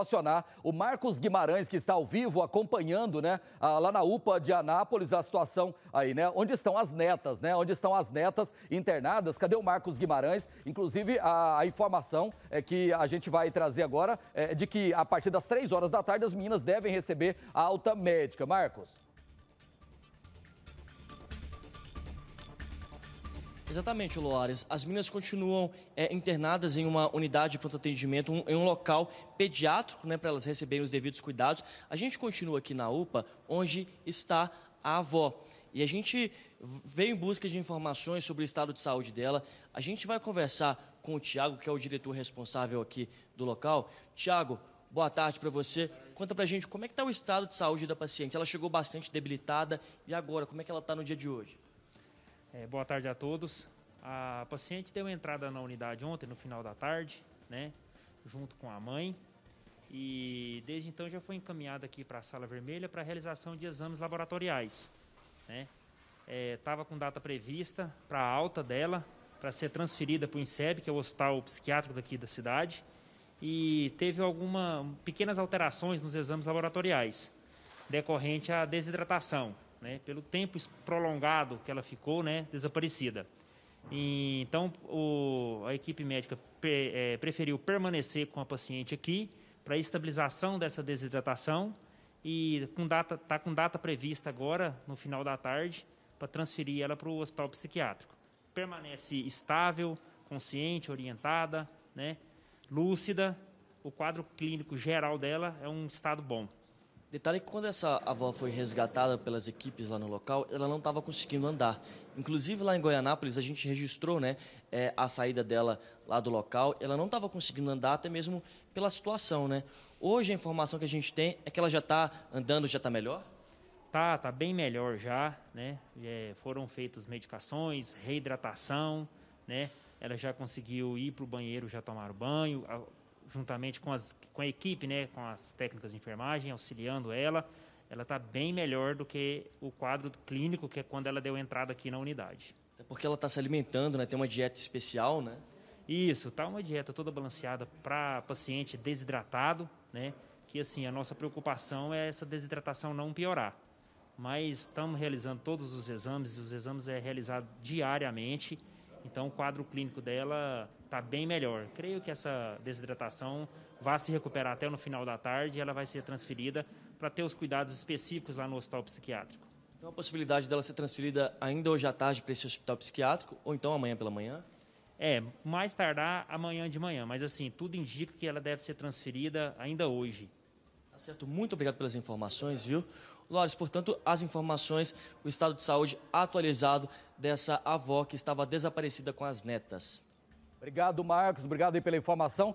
acionar o Marcos Guimarães, que está ao vivo acompanhando, né, lá na UPA de Anápolis, a situação aí, né? Onde estão as netas, né? Onde estão as netas internadas? Cadê o Marcos Guimarães? Inclusive, a, a informação é que a gente vai trazer agora é de que a partir das três horas da tarde as meninas devem receber a alta médica. Marcos. Exatamente, Loares. As meninas continuam é, internadas em uma unidade de pronto atendimento, um, em um local pediátrico, né, para elas receberem os devidos cuidados. A gente continua aqui na UPA, onde está a avó. E a gente veio em busca de informações sobre o estado de saúde dela. A gente vai conversar com o Tiago, que é o diretor responsável aqui do local. Tiago, boa tarde para você. Conta para a gente como é que está o estado de saúde da paciente. Ela chegou bastante debilitada e agora, como é que ela está no dia de hoje? É, boa tarde a todos. A paciente deu entrada na unidade ontem, no final da tarde, né? Junto com a mãe. E desde então já foi encaminhada aqui para a sala vermelha para realização de exames laboratoriais, né? Estava é, com data prevista para a alta dela, para ser transferida para o INSEB, que é o hospital psiquiátrico daqui da cidade, e teve algumas pequenas alterações nos exames laboratoriais, decorrente à desidratação né, pelo tempo prolongado que ela ficou né, desaparecida. E, então, o, a equipe médica pre, é, preferiu permanecer com a paciente aqui para estabilização dessa desidratação e com data tá com data prevista agora no final da tarde para transferir ela para o hospital psiquiátrico. Permanece estável, consciente, orientada, né, lúcida. O quadro clínico geral dela é um estado bom. Detalhe que quando essa avó foi resgatada pelas equipes lá no local, ela não estava conseguindo andar. Inclusive lá em Goianápolis, a gente registrou né, é, a saída dela lá do local. Ela não estava conseguindo andar, até mesmo pela situação. Né? Hoje a informação que a gente tem é que ela já está andando, já está melhor? Tá, tá bem melhor já. Né? É, foram feitas medicações, reidratação. Né? Ela já conseguiu ir para o banheiro, já tomar banho. A juntamente com, as, com a equipe, né, com as técnicas de enfermagem, auxiliando ela, ela está bem melhor do que o quadro clínico, que é quando ela deu entrada aqui na unidade. É porque ela está se alimentando, né? tem uma dieta especial, né? Isso, está uma dieta toda balanceada para paciente desidratado, né? Que assim, a nossa preocupação é essa desidratação não piorar. Mas estamos realizando todos os exames, os exames é realizado diariamente então o quadro clínico dela está bem melhor. Creio que essa desidratação vai se recuperar até no final da tarde e ela vai ser transferida para ter os cuidados específicos lá no hospital psiquiátrico. Então a possibilidade dela ser transferida ainda hoje à tarde para esse hospital psiquiátrico ou então amanhã pela manhã? É, mais tardar amanhã de manhã, mas assim, tudo indica que ela deve ser transferida ainda hoje. Tá certo, muito obrigado pelas informações, viu? Lores, portanto, as informações, o estado de saúde atualizado dessa avó que estava desaparecida com as netas. Obrigado, Marcos. Obrigado pela informação.